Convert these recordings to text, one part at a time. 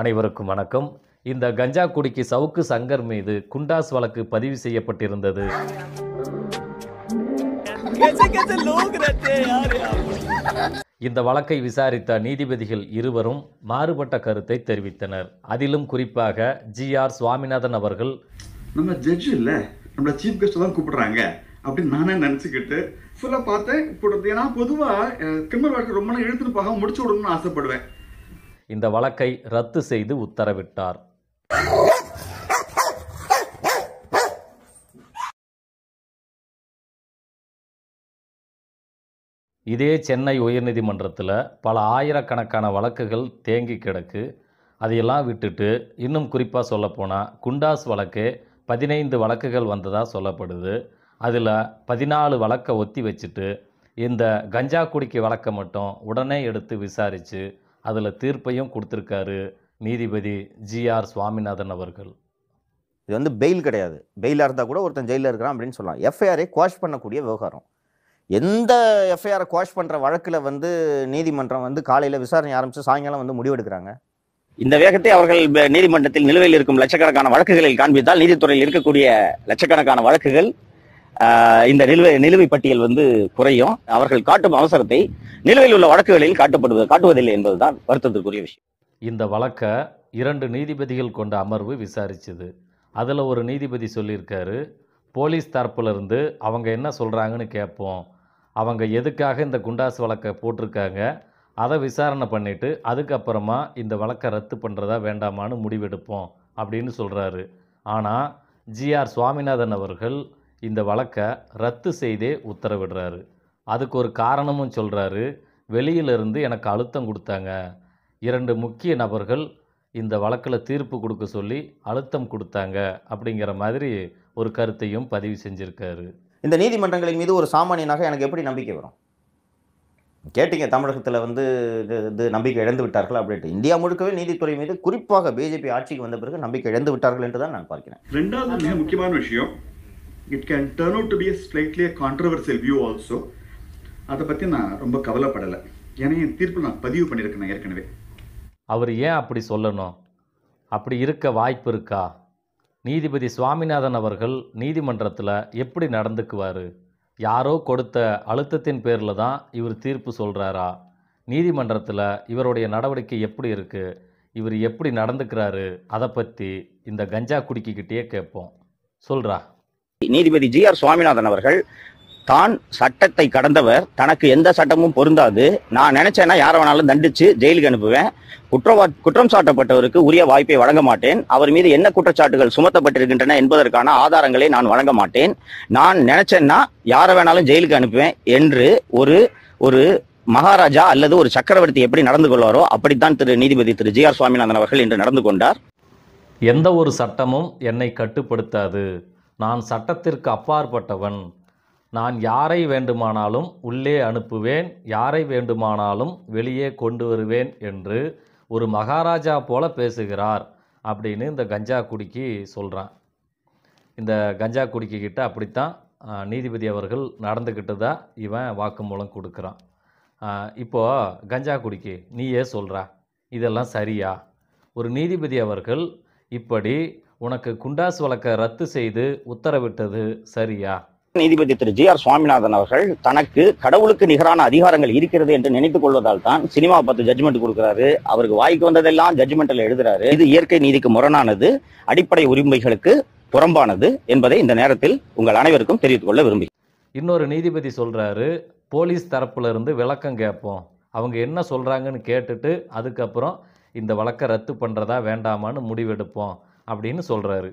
அனைவருக்கும் வணக்கம் இந்த கஞ்சா குடிக்கு சவுக்கு சங்கர் மீது குண்டாஸ் வழக்கு பதிவு செய்யப்பட்டிருந்தது இந்த வழக்கை விசாரித்த நீதிபதிகள் இருவரும் மாறுபட்ட கருத்தை தெரிவித்தனர் அதிலும் குறிப்பாக ஜி ஆர் சுவாமிநாதன் அவர்கள் நம்ம ஜட்ஜ் இல்ல நம்ம சீஃப் கெஸ்ட் தான் கூப்பிடுறாங்க அப்படின்னு நானே நினைச்சுக்கிட்டு ஃபுல்லா பார்த்தேன் ஏன்னா பொதுவா பொதுவாக கிரிமினல் வழக்கு ரொம்ப நேரம் எழுத்துன்னு பார்க்க முடிச்சு விடணும்னு ஆசைப்படுவேன் இந்த வழக்கை ரத்து செய்து உத்தரவிட்டார் இதே சென்னை உயர்நீதிமன்றத்தில் பல ஆயிரக்கணக்கான வழக்குகள் தேங்கி கிடக்கு அதையெல்லாம் விட்டுட்டு இன்னும் குறிப்பாக சொல்லப்போனால் குண்டாஸ் வழக்கு பதினைந்து வழக்குகள் வந்ததாக சொல்லப்படுது அதில் பதினாலு வழக்கை ஒத்தி வச்சுட்டு இந்த கஞ்சா குடிக்கு வழக்கை மட்டும் உடனே எடுத்து விசாரித்து அதில் தீர்ப்பையும் கொடுத்துருக்காரு நீதிபதி ஜிஆர் சுவாமிநாதன் அவர்கள் இது வந்து பெயில் கிடையாது பெயிலாக இருந்தால் கூட ஒருத்தன் ஜெயிலில் இருக்கிறான் அப்படின்னு சொல்லலாம் எஃப்ஐஆரை குவாஷ் பண்ணக்கூடிய விவகாரம் எந்த எஃப்ஐஆரை குவாஷ் பண்ணுற வழக்கில் வந்து நீதிமன்றம் வந்து காலையில் விசாரணை ஆரம்பித்து சாயங்காலம் வந்து முடிவெடுக்கிறாங்க இந்த வேகத்தை அவர்கள் நீதிமன்றத்தில் நிலுவையில் இருக்கும் லட்சக்கணக்கான வழக்குகளில் காண்பித்தால் நீதித்துறையில் இருக்கக்கூடிய லட்சக்கணக்கான வழக்குகள் இந்த நிலுவை நிலுவை பட்டியல் வந்து குறையும் அவர்கள் காட்டும் அவசரத்தை நிலுவையில் உள்ள வழக்குகளில் காட்டப்படுவது காட்டுவதில்லை என்பதுதான் வருத்தத்திற்குரிய விஷயம் இந்த வழக்கை இரண்டு நீதிபதிகள் கொண்ட அமர்வு விசாரிச்சது அதில் ஒரு நீதிபதி சொல்லியிருக்காரு போலீஸ் தரப்புலேருந்து அவங்க என்ன சொல்கிறாங்கன்னு கேட்போம் அவங்க எதுக்காக இந்த குண்டாஸ் வழக்கை போட்டிருக்காங்க அதை விசாரணை பண்ணிவிட்டு அதுக்கப்புறமா இந்த வழக்கை ரத்து பண்ணுறதா வேண்டாமான்னு முடிவெடுப்போம் அப்படின்னு சொல்கிறாரு ஆனால் ஜிஆர் சுவாமிநாதன் அவர்கள் இந்த வழக்கை ரத்து செய்தே உத்தரவிடுறாரு அதுக்கு ஒரு காரணமும் சொல்கிறாரு வெளியிலிருந்து எனக்கு அழுத்தம் கொடுத்தாங்க இரண்டு முக்கிய நபர்கள் இந்த வழக்கில் தீர்ப்பு கொடுக்க சொல்லி அழுத்தம் கொடுத்தாங்க அப்படிங்கிற மாதிரி ஒரு கருத்தையும் பதிவு செஞ்சுருக்காரு இந்த நீதிமன்றங்களின் மீது ஒரு சாமானியனாக எனக்கு எப்படி நம்பிக்கை வரும் கேட்டீங்க தமிழகத்தில் வந்து இது நம்பிக்கை இழந்து விட்டார்கள் அப்படின்ட்டு இந்தியா முழுக்கவே நீதித்துறை மீது குறிப்பாக பிஜேபி ஆட்சிக்கு வந்த பிறகு நம்பிக்கை இழந்து விட்டார்கள் என்று தான் நான் பார்க்கிறேன் ரெண்டாவது மிக முக்கியமான விஷயம் it can turn out to be slightly a controversial view also அதை பற்றி நான் ரொம்ப கவலைப்படலை ஏன்னா என் தீர்ப்பு நான் பதிவு பண்ணியிருக்கேன் நான் ஏற்கனவே அவர் ஏன் அப்படி சொல்லணும் அப்படி இருக்க வாய்ப்பு இருக்கா நீதிபதி சுவாமிநாதன் அவர்கள் நீதிமன்றத்தில் எப்படி நடந்துக்குவார் யாரோ கொடுத்த அழுத்தத்தின் பேரில் தான் இவர் தீர்ப்பு சொல்கிறாரா நீதிமன்றத்தில் இவருடைய நடவடிக்கை எப்படி இருக்குது இவர் எப்படி நடந்துக்கிறாரு அதை பற்றி இந்த கஞ்சா குடிக்கிக்கிட்டே கேட்போம் சொல்கிறா நீதிபதி ஜி ஆர் சுவாமிநாதன் அவர்கள் தான் சட்டத்தை கடந்தவர் தனக்கு எந்த சட்டமும் பொருந்தாது நான் நினைச்சேன்னா யார வேணாலும் தண்டிச்சு ஜெயிலுக்கு அனுப்புவேன் குற்றவா குற்றம் சாட்டப்பட்டவருக்கு உரிய வாய்ப்பை வழங்க மாட்டேன் அவர் மீது என்ன குற்றச்சாட்டுகள் சுமத்தப்பட்டிருக்கின்றன என்பதற்கான ஆதாரங்களை நான் வழங்க மாட்டேன் நான் நினைச்சேன்னா யார வேணாலும் ஜெயிலுக்கு அனுப்புவேன் என்று ஒரு ஒரு மகாராஜா அல்லது ஒரு சக்கரவர்த்தி எப்படி நடந்து கொள்வாரோ அப்படித்தான் திரு நீதிபதி திரு ஜி ஆர் சுவாமிநாதன் அவர்கள் இன்று நடந்து கொண்டார் எந்த ஒரு சட்டமும் என்னை கட்டுப்படுத்தாது நான் சட்டத்திற்கு அப்பாற்பட்டவன் நான் யாரை வேண்டுமானாலும் உள்ளே அனுப்புவேன் யாரை வேண்டுமானாலும் வெளியே கொண்டு வருவேன் என்று ஒரு மகாராஜா போல பேசுகிறார் அப்படின்னு இந்த கஞ்சா குடிக்கு சொல்கிறான் இந்த கஞ்சா குடிக்கிட்ட அப்படித்தான் நீதிபதி அவர்கள் நடந்துக்கிட்டு தான் இவன் வாக்குமூலம் கொடுக்குறான் இப்போது கஞ்சா குடிக்கு நீயே சொல்கிறா இதெல்லாம் சரியா ஒரு நீதிபதி அவர்கள் இப்படி உனக்கு குண்டாஸ் வழக்கை ரத்து செய்து உத்தரவிட்டது சரியா நீதிபதி திரு ஜி ஆர் சுவாமிநாதன் அவர்கள் தனக்கு கடவுளுக்கு நிகரான அதிகாரங்கள் இருக்கிறது என்று நினைத்துக் கொள்வதால் தான் சினிமா பார்த்து ஜட்மெண்ட் கொடுக்கிறாரு அவருக்கு வாய்க்கு வந்ததெல்லாம் ஜட்மெண்ட்ல எழுதுறாரு இது இயற்கை நீதிக்கு முரணானது அடிப்படை உரிமைகளுக்கு புறம்பானது என்பதை இந்த நேரத்தில் உங்கள் அனைவருக்கும் தெரிவித்துக் கொள்ள விரும்பி இன்னொரு நீதிபதி சொல்றாரு போலீஸ் தரப்புல இருந்து விளக்கம் கேட்போம் அவங்க என்ன சொல்றாங்கன்னு கேட்டுட்டு அதுக்கப்புறம் இந்த வழக்கை ரத்து பண்றதா வேண்டாமான்னு முடிவெடுப்போம் அப்படின்னு சொல்கிறாரு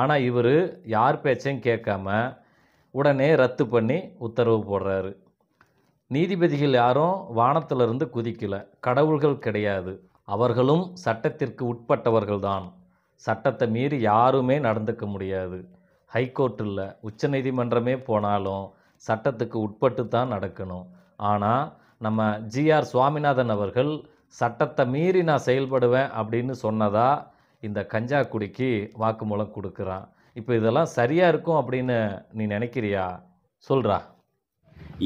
ஆனால் இவர் யார் பேச்சையும் கேட்காம உடனே ரத்து பண்ணி உத்தரவு போடுறாரு நீதிபதிகள் யாரும் வானத்திலிருந்து குதிக்கலை கடவுள்கள் கிடையாது அவர்களும் சட்டத்திற்கு உட்பட்டவர்கள்தான் சட்டத்தை மீறி யாருமே நடந்துக்க முடியாது ஹைகோர்ட்டில் இல்லை உச்சநீதிமன்றமே போனாலும் சட்டத்துக்கு உட்பட்டு தான் நடக்கணும் ஆனால் நம்ம ஜிஆர் சுவாமிநாதன் அவர்கள் சட்டத்தை மீறி நான் செயல்படுவேன் அப்படின்னு சொன்னதாக இந்த கஞ்சா குடிக்கு வாக்குமூலம் கொடுக்குறான் இப்போ இதெல்லாம் சரியாக இருக்கும் அப்படின்னு நீ நினைக்கிறியா சொல்கிறா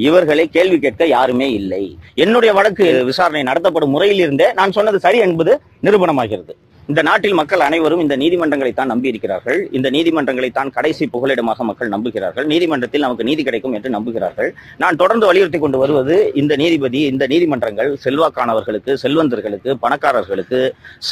இவர்களை கேள்வி கேட்க யாருமே இல்லை என்னுடைய வழக்கு விசாரணை நடத்தப்படும் முறையில் இருந்தே நான் சொன்னது சரி என்பது நிரூபணமாகிறது இந்த நாட்டில் மக்கள் அனைவரும் இந்த நீதிமன்றங்களை தான் நம்பியிருக்கிறார்கள் இந்த நீதிமன்றங்களை தான் கடைசி புகலிடமாக மக்கள் நம்புகிறார்கள் நீதிமன்றத்தில் நமக்கு நீதி கிடைக்கும் என்று நம்புகிறார்கள் நான் தொடர்ந்து வலியுறுத்தி கொண்டு வருவது இந்த நீதிபதி இந்த நீதிமன்றங்கள் செல்வாக்கானவர்களுக்கு செல்வந்தர்களுக்கு பணக்காரர்களுக்கு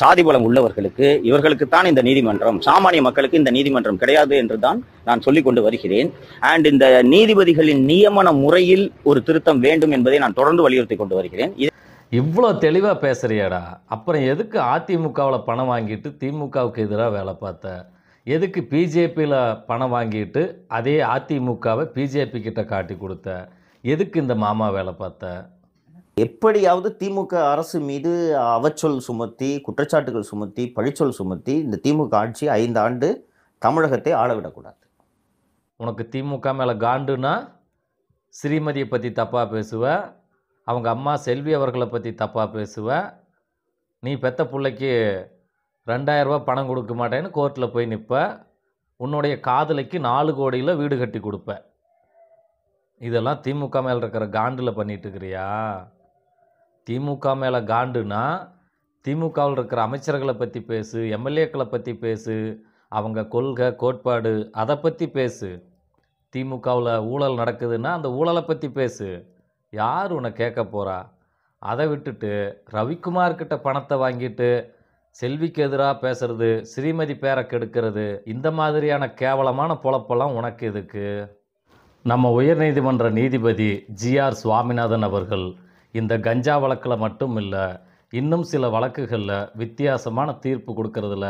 சாதி பலம் உள்ளவர்களுக்கு இவர்களுக்கு தான் இந்த நீதிமன்றம் சாமானிய மக்களுக்கு இந்த நீதிமன்றம் கிடையாது என்றுதான் நான் சொல்லிக் கொண்டு வருகிறேன் அண்ட் இந்த நீதிபதிகளின் நியமன முறையில் ஒரு திருத்தம் வேண்டும் என்பதை நான் தொடர்ந்து வலியுறுத்தி கொண்டு வருகிறேன் இவ்வளோ தெளிவாக பேசுகிறியாடா அப்புறம் எதுக்கு அதிமுகவில் பணம் வாங்கிட்டு திமுகவுக்கு எதிராக வேலை பார்த்த எதுக்கு பிஜேபியில் பணம் வாங்கிட்டு அதே அதிமுகவை பிஜேபி கிட்ட காட்டி கொடுத்த எதுக்கு இந்த மாமா வேலை பார்த்த எப்படியாவது திமுக அரசு மீது அவச்சொல் சுமத்தி குற்றச்சாட்டுகள் சுமத்தி பழிச்சொல் சுமத்தி இந்த திமுக ஆட்சி ஐந்து ஆண்டு தமிழகத்தை ஆளவிடக்கூடாது உனக்கு திமுக மேலே காண்டுனா ஸ்ரீமதியை பற்றி தப்பாக பேசுவேன் அவங்க அம்மா செல்வி அவர்களை பற்றி தப்பாக பேசுவேன் நீ பெத்த பிள்ளைக்கு ரெண்டாயிரரூபா பணம் கொடுக்க மாட்டேன்னு கோர்ட்டில் போய் நிற்பேன் உன்னுடைய காதலைக்கு நாலு கோடியில் வீடு கட்டி கொடுப்பேன் இதெல்லாம் திமுக மேலே இருக்கிற காண்டில் பண்ணிட்டுருக்கிறியா திமுக மேலே காண்டுனா திமுகவில் இருக்கிற அமைச்சர்களை பற்றி பேசு எம்எல்ஏக்களை பற்றி பேசு அவங்க கொள்கை கோட்பாடு அதை பற்றி பேசு திமுகவில் ஊழல் நடக்குதுன்னா அந்த ஊழலை பற்றி பேசு யார் உன்னை கேட்க போகிறா அதை விட்டுட்டு ரவிக்குமார்கிட்ட பணத்தை வாங்கிட்டு செல்விக்கு எதிராக பேசுறது ஸ்ரீமதி பேரை கெடுக்கிறது இந்த மாதிரியான கேவலமான பொழப்பெல்லாம் உனக்கு எதுக்கு நம்ம உயர்நீதிமன்ற நீதிபதி ஜிஆர் சுவாமிநாதன் அவர்கள் இந்த கஞ்சா வழக்கில் மட்டும் இல்லை இன்னும் சில வழக்குகளில் வித்தியாசமான தீர்ப்பு கொடுக்கறதுல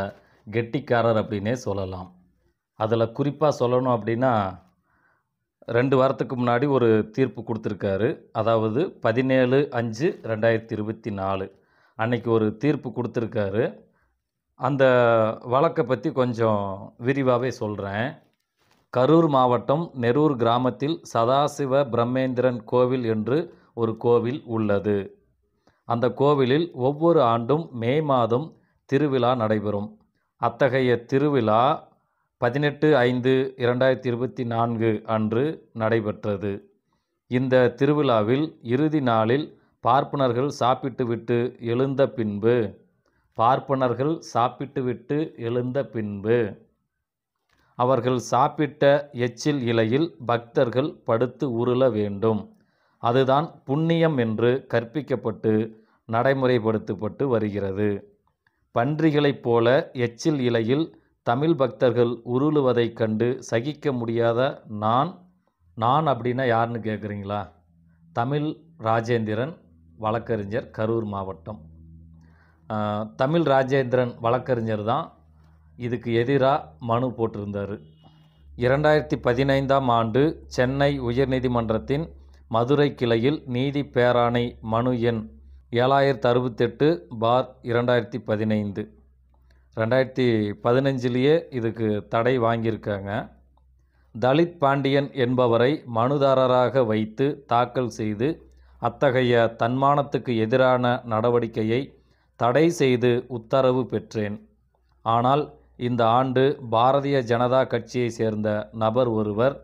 கெட்டிக்காரர் அப்படின்னே சொல்லலாம் அதில் குறிப்பாக சொல்லணும் அப்படின்னா ரெண்டு வாரத்துக்கு முன்னாடி ஒரு தீர்ப்பு கொடுத்துருக்காரு அதாவது பதினேழு அஞ்சு ரெண்டாயிரத்தி இருபத்தி நாலு அன்னைக்கு ஒரு தீர்ப்பு கொடுத்துருக்காரு அந்த வழக்கை பற்றி கொஞ்சம் விரிவாகவே சொல்கிறேன் கரூர் மாவட்டம் நெரூர் கிராமத்தில் சதாசிவ பிரம்மேந்திரன் கோவில் என்று ஒரு கோவில் உள்ளது அந்த கோவிலில் ஒவ்வொரு ஆண்டும் மே மாதம் திருவிழா நடைபெறும் அத்தகைய திருவிழா பதினெட்டு ஐந்து இரண்டாயிரத்தி இருபத்தி நான்கு அன்று நடைபெற்றது இந்த திருவிழாவில் இறுதி நாளில் பார்ப்பனர்கள் சாப்பிட்டுவிட்டு எழுந்த பின்பு பார்ப்பனர்கள் சாப்பிட்டுவிட்டு எழுந்த பின்பு அவர்கள் சாப்பிட்ட எச்சில் இலையில் பக்தர்கள் படுத்து உருள வேண்டும் அதுதான் புண்ணியம் என்று கற்பிக்கப்பட்டு நடைமுறைப்படுத்தப்பட்டு வருகிறது பன்றிகளைப் போல எச்சில் இலையில் தமிழ் பக்தர்கள் உருளுவதைக் கண்டு சகிக்க முடியாத நான் நான் அப்படின்னா யாருன்னு கேட்குறீங்களா தமிழ் ராஜேந்திரன் வழக்கறிஞர் கரூர் மாவட்டம் தமிழ் ராஜேந்திரன் வழக்கறிஞர் தான் இதுக்கு எதிராக மனு போட்டிருந்தார் இரண்டாயிரத்தி பதினைந்தாம் ஆண்டு சென்னை உயர்நீதிமன்றத்தின் மதுரை கிளையில் நீதி பேராணை மனு எண் ஏழாயிரத்து அறுபத்தெட்டு பார் இரண்டாயிரத்தி பதினைந்து ரெண்டாயிரத்தி பதினஞ்சிலேயே இதுக்கு தடை வாங்கியிருக்காங்க தலித் பாண்டியன் என்பவரை மனுதாரராக வைத்து தாக்கல் செய்து அத்தகைய தன்மானத்துக்கு எதிரான நடவடிக்கையை தடை செய்து உத்தரவு பெற்றேன் ஆனால் இந்த ஆண்டு பாரதிய ஜனதா கட்சியை சேர்ந்த நபர் ஒருவர்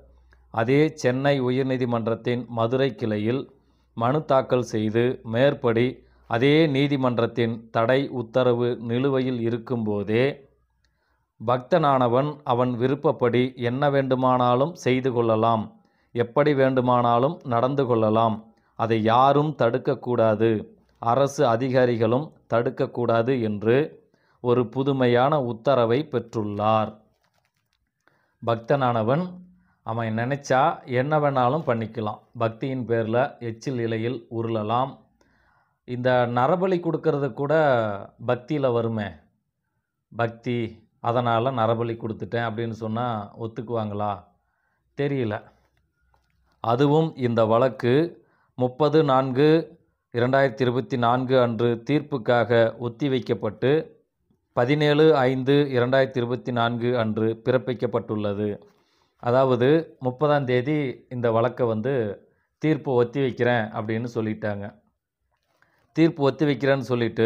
அதே சென்னை உயர்நீதிமன்றத்தின் மதுரை கிளையில் மனு தாக்கல் செய்து மேற்படி அதே நீதிமன்றத்தின் தடை உத்தரவு நிலுவையில் இருக்கும்போதே பக்தனானவன் அவன் விருப்பப்படி என்ன வேண்டுமானாலும் செய்து கொள்ளலாம் எப்படி வேண்டுமானாலும் நடந்து கொள்ளலாம் அதை யாரும் தடுக்கக்கூடாது அரசு அதிகாரிகளும் தடுக்கக்கூடாது என்று ஒரு புதுமையான உத்தரவை பெற்றுள்ளார் பக்தனானவன் அவன் நினச்சா என்ன வேணாலும் பண்ணிக்கலாம் பக்தியின் பேரில் எச்சில் இலையில் உருளலாம் இந்த நரபலி கொடுக்கறது கூட பக்தியில் வருமே பக்தி அதனால் நரபலி கொடுத்துட்டேன் அப்படின்னு சொன்னால் ஒத்துக்குவாங்களா தெரியல அதுவும் இந்த வழக்கு முப்பது நான்கு இரண்டாயிரத்தி இருபத்தி நான்கு அன்று தீர்ப்புக்காக ஒத்திவைக்கப்பட்டு பதினேழு ஐந்து இரண்டாயிரத்தி இருபத்தி நான்கு அன்று பிறப்பிக்கப்பட்டுள்ளது அதாவது முப்பதாம் தேதி இந்த வழக்கை வந்து தீர்ப்பு ஒத்தி வைக்கிறேன் அப்படின்னு சொல்லிட்டாங்க தீர்ப்பு ஒத்தி வைக்கிறேன்னு சொல்லிவிட்டு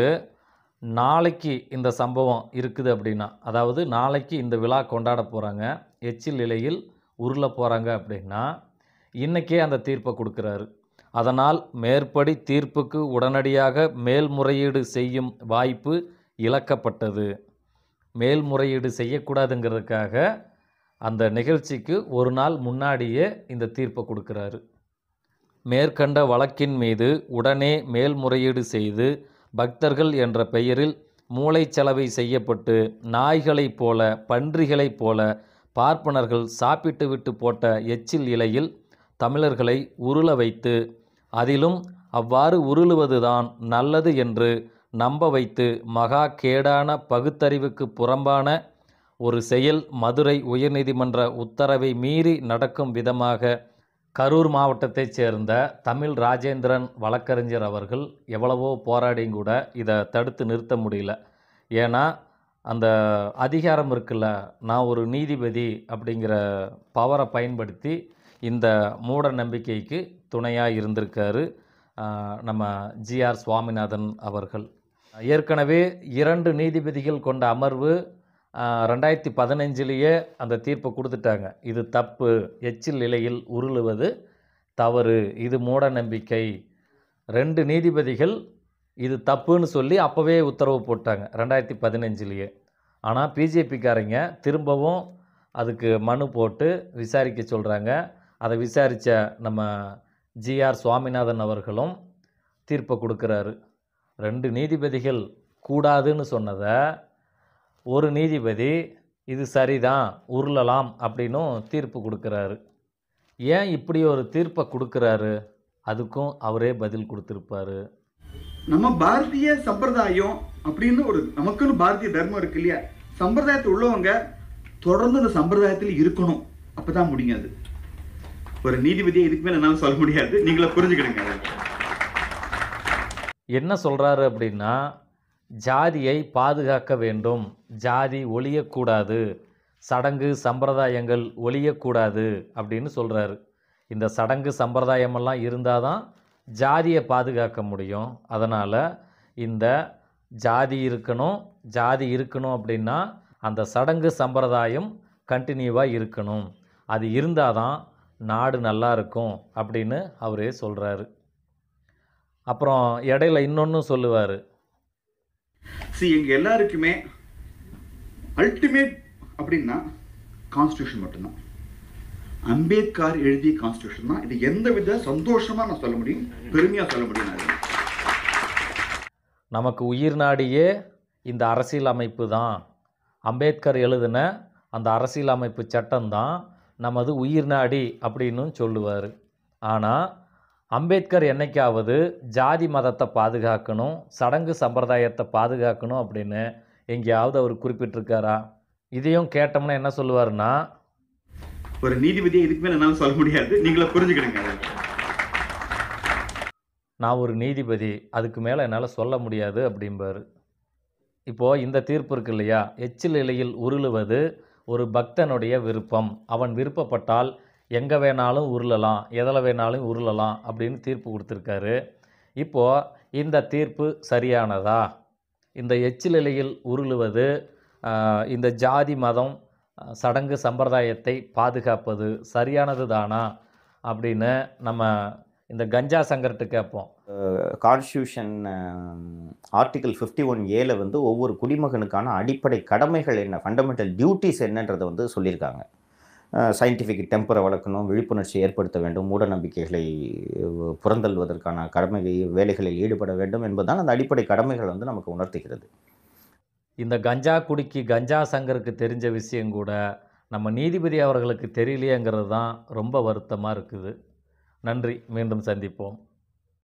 நாளைக்கு இந்த சம்பவம் இருக்குது அப்படின்னா அதாவது நாளைக்கு இந்த விழா கொண்டாட போகிறாங்க எச்சில் நிலையில் உருள போகிறாங்க அப்படின்னா இன்றைக்கே அந்த தீர்ப்பை கொடுக்குறாரு அதனால் மேற்படி தீர்ப்புக்கு உடனடியாக மேல்முறையீடு செய்யும் வாய்ப்பு இழக்கப்பட்டது மேல்முறையீடு செய்யக்கூடாதுங்கிறதுக்காக அந்த நிகழ்ச்சிக்கு ஒரு நாள் முன்னாடியே இந்த தீர்ப்பை கொடுக்குறாரு மேற்கண்ட வழக்கின் மீது உடனே மேல்முறையீடு செய்து பக்தர்கள் என்ற பெயரில் மூளைச்சலவை செய்யப்பட்டு நாய்களைப் போல பன்றிகளைப் போல பார்ப்பனர்கள் சாப்பிட்டுவிட்டு போட்ட எச்சில் இலையில் தமிழர்களை உருள வைத்து அதிலும் அவ்வாறு உருளுவதுதான் நல்லது என்று நம்ப வைத்து மகா கேடான பகுத்தறிவுக்கு புறம்பான ஒரு செயல் மதுரை உயர்நீதிமன்ற உத்தரவை மீறி நடக்கும் விதமாக கரூர் மாவட்டத்தைச் சேர்ந்த தமிழ் ராஜேந்திரன் வழக்கறிஞர் அவர்கள் எவ்வளவோ போராடியும் கூட இதை தடுத்து நிறுத்த முடியல ஏன்னா அந்த அதிகாரம் இருக்குல்ல நான் ஒரு நீதிபதி அப்படிங்கிற பவரை பயன்படுத்தி இந்த மூட நம்பிக்கைக்கு துணையாக இருந்திருக்காரு நம்ம ஜிஆர் சுவாமிநாதன் அவர்கள் ஏற்கனவே இரண்டு நீதிபதிகள் கொண்ட அமர்வு ரெண்டாயிரத்தி பதினஞ்சிலேயே அந்த தீர்ப்பை கொடுத்துட்டாங்க இது தப்பு எச்சில் நிலையில் உருளுவது தவறு இது மூட நம்பிக்கை ரெண்டு நீதிபதிகள் இது தப்புன்னு சொல்லி அப்போவே உத்தரவு போட்டாங்க ரெண்டாயிரத்தி பதினஞ்சிலேயே ஆனால் பிஜேபிக்காரங்க திரும்பவும் அதுக்கு மனு போட்டு விசாரிக்க சொல்கிறாங்க அதை விசாரித்த நம்ம ஜிஆர் சுவாமிநாதன் அவர்களும் தீர்ப்பை கொடுக்குறாரு ரெண்டு நீதிபதிகள் கூடாதுன்னு சொன்னதை ஒரு நீதிபதி இது சரிதான் உருளலாம் அப்படின்னும் தீர்ப்பு கொடுக்குறாரு ஏன் இப்படி ஒரு தீர்ப்பை கொடுக்குறாரு அதுக்கும் அவரே பதில் கொடுத்துருப்பாரு நம்ம பாரதிய சம்பிரதாயம் அப்படின்னு ஒரு நமக்குன்னு பாரதிய தர்மம் இருக்கு இல்லையா சம்பிரதாயத்தில் உள்ளவங்க தொடர்ந்து அந்த சம்பிரதாயத்தில் இருக்கணும் அப்பதான் முடியாது ஒரு நீதிபதியை இதுக்கு மேலே என்னால் சொல்ல முடியாது நீங்களே புரிஞ்சுக்கிடுங்க என்ன சொல்கிறாரு அப்படின்னா ஜாதியை பாதுகாக்க வேண்டும் ஜாதி ஒழியக்கூடாது சடங்கு சம்பிரதாயங்கள் ஒழியக்கூடாது அப்படின்னு சொல்கிறாரு இந்த சடங்கு சம்பிரதாயமெல்லாம் இருந்தால் தான் ஜாதியை பாதுகாக்க முடியும் அதனால் இந்த ஜாதி இருக்கணும் ஜாதி இருக்கணும் அப்படின்னா அந்த சடங்கு சம்பிரதாயம் கண்டினியூவாக இருக்கணும் அது இருந்தால் தான் நாடு நல்லா இருக்கும் அப்படின்னு அவரே சொல்கிறாரு அப்புறம் இடையில இன்னொன்றும் சொல்லுவார் சி எங்கள் எல்லாருக்குமே அல்டிமேட் அப்படின்னா கான்ஸ்டியூஷன் மட்டும்தான் அம்பேத்கர் எழுதிய கான்ஸ்டியூஷன் தான் இது எந்த வித சந்தோஷமாக நான் சொல்ல முடியும் பெருமையாக சொல்ல முடியும் நமக்கு உயிர் நாடியே இந்த அரசியல் அமைப்பு தான் அம்பேத்கர் எழுதின அந்த அரசியல் அமைப்பு சட்டம்தான் நமது உயிர் நாடி அப்படின்னு சொல்லுவார் ஆனால் அம்பேத்கர் என்னைக்காவது ஜாதி மதத்தை பாதுகாக்கணும் சடங்கு சம்பிரதாயத்தை பாதுகாக்கணும் அப்படின்னு எங்கேயாவது அவர் குறிப்பிட்டிருக்காரா இதையும் கேட்டோம்னா என்ன சொல்லுவார்னா ஒரு நீதிபதியை இதுக்கு மேலே என்னால் சொல்ல முடியாது நீங்கள புரிஞ்சுக்கிடுங்க நான் ஒரு நீதிபதி அதுக்கு மேலே என்னால் சொல்ல முடியாது அப்படிம்பார் இப்போது இந்த தீர்ப்பு இருக்கு இல்லையா எச்சில் இலையில் உருளுவது ஒரு பக்தனுடைய விருப்பம் அவன் விருப்பப்பட்டால் எங்கே வேணாலும் உருளலாம் எதில் வேணாலும் உருளலாம் அப்படின்னு தீர்ப்பு கொடுத்துருக்காரு இப்போது இந்த தீர்ப்பு சரியானதா இந்த எச்சிலையில் உருளுவது இந்த ஜாதி மதம் சடங்கு சம்பிரதாயத்தை பாதுகாப்பது சரியானது தானா அப்படின்னு நம்ம இந்த கஞ்சா சங்கர்ட்டு கேட்போம் கான்ஸ்டியூஷன் ஆர்டிகல் ஃபிஃப்டி ஒன் ஏல வந்து ஒவ்வொரு குடிமகனுக்கான அடிப்படை கடமைகள் என்ன ஃபண்டமெண்டல் டியூட்டிஸ் என்னன்றதை வந்து சொல்லியிருக்காங்க சயின்டிஃபிக் டெம்பரை வளர்க்கணும் விழிப்புணர்ச்சி ஏற்படுத்த வேண்டும் மூட நம்பிக்கைகளை புறந்தள்வதற்கான கடமை வேலைகளில் ஈடுபட வேண்டும் என்பதுதான் அந்த அடிப்படை கடமைகள் வந்து நமக்கு உணர்த்துகிறது இந்த கஞ்சா குடிக்கு கஞ்சா சங்கருக்கு தெரிஞ்ச விஷயம் கூட நம்ம நீதிபதி அவர்களுக்கு தெரியலையேங்கிறது தான் ரொம்ப வருத்தமாக இருக்குது நன்றி மீண்டும் சந்திப்போம்